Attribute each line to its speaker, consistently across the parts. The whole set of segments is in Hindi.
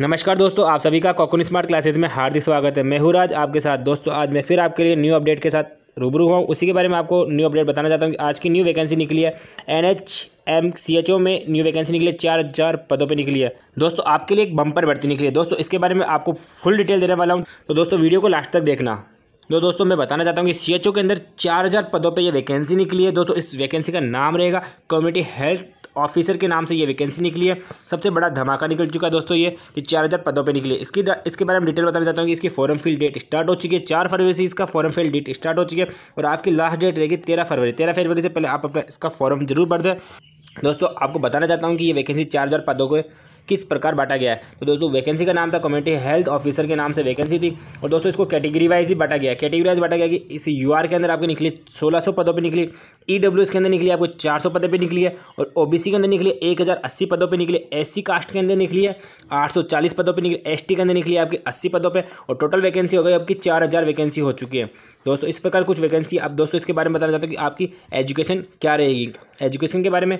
Speaker 1: नमस्कार दोस्तों आप सभी का कॉकुन स्मार्ट क्लासेस में हार्दिक स्वागत है मैं हूँ राज आपके साथ दोस्तों आज मैं फिर आपके लिए न्यू अपडेट के साथ रूबरू हूँ उसी के बारे में आपको न्यू अपडेट बताना चाहता हूँ कि आज की न्यू वैकेंसी निकली है N H M C H O में न्यू वैकेंसी निकली है चार हज़ार पदों पे निकली है दोस्तों आपके लिए एक बम्पर भर्ती निकली है दोस्तों इसके बारे में आपको फुल डिटेल देने वाला हूँ तो दोस्तों वीडियो को लास्ट तक देखना तो दोस्तों मैं बताना चाहता हूँ कि सी के अंदर चार हज़ार पदों पर यह वैकेंसी निकली है दोस्तों इस वैकेंसी का नाम रहेगा कम्युनिटी हेल्थ ऑफिसर के नाम से ये वैकेंसी निकली है सबसे बड़ा धमाका निकल चुका है दोस्तों ये कि चार हज़ार पदों पर निकली इसकी इसके बारे में डिटेल बताना चाहता हूँ कि इसकी फॉरम फिल डेट स्टार्ट हो चुकी है चार फरवरी से इसका फॉरम फिल डेट स्टार्ट हो चुकी है और आपकी लास्ट डेट रहेगी तेरह फरवरी तेरह फरवरी से पहले आप अपना इसका फॉरम जरूर भर दें दोस्तों आपको बताना चाहता हूँ कि ये वैकेंसी चार हज़ार पदों को किस प्रकार बांटा गया है तो दोस्तों वैकेंसी का नाम था कम्युनिटी हेल्थ ऑफिसर के नाम से वैकेंसी थी और दोस्तों इसको कैटेगरी वाइज ही बांटा गया कैटेगरी वाइज बांटा गया कि इस यू के अंदर आपकी निकली सोलह सौ पदों पर निकली ई e के अंदर निकली आपको चार सौ पदों पर निकली है और ओ के अंदर निकली एक हज़ार अस्सी पदों पर निकली एस कास्ट के अंदर निकली है आठ सौ चालीस पदों पर निकली एस के अंदर निकली आपकी अस्सी पदों पर और टोटल वैकेंसी हो गई आपकी चार हज़ार वैकेंसी हो चुकी है दोस्तों इस प्रकार कुछ वैकेंसी आप दोस्तों इसके बारे में बताना चाहते हो कि आपकी एजुकेशन क्या रहेगी एजुकेशन के बारे में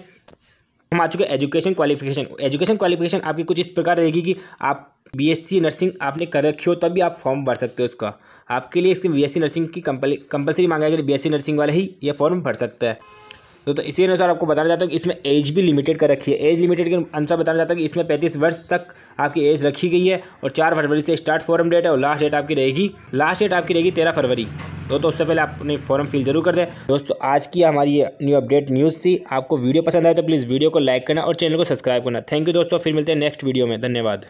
Speaker 1: हम आ चुके हैं एजुकेशन क्वालिफिकेशन एजुकेशन क्वालिफिकेशन आपकी कुछ इस प्रकार रहेगी कि आप बीएससी नर्सिंग आपने कर रखी हो तब भी आप फॉर्म भर सकते हो उसका आपके लिए इसकी बीएससी नर्सिंग की कंपलसरी मांगा गया बीएससी नर्सिंग वाले ही ये फॉर्म भर सकता है तो, तो इसी अनुसार आपको बताना चाहता हूँ कि इसमें एज भी लिमिटेड कर रखी है एज लिमिटेड के अनुसार बताना चाहता हूँ कि इसमें पैंतीस वर्ष तक आपकी एज रखी गई है और चार फरवरी से स्टार्ट फॉर्म डेट है और लास्ट डेट आपकी रहेगी लास्ट डेट आपकी रहेगी तेरह फरवरी तो दोस्तों उससे पहले आप अपनी फॉर्म फिल जरूर कर दें दोस्तों आज की हमारी न्यू अपडेट न्यूज़ थी आपको वीडियो पसंद आए तो प्लीज़ वीडियो को लाइक करना और चैनल को सब्सक्राइब करना थैंक यू दोस्तों फिर मिलते हैं नेक्स्ट वीडियो में धन्यवाद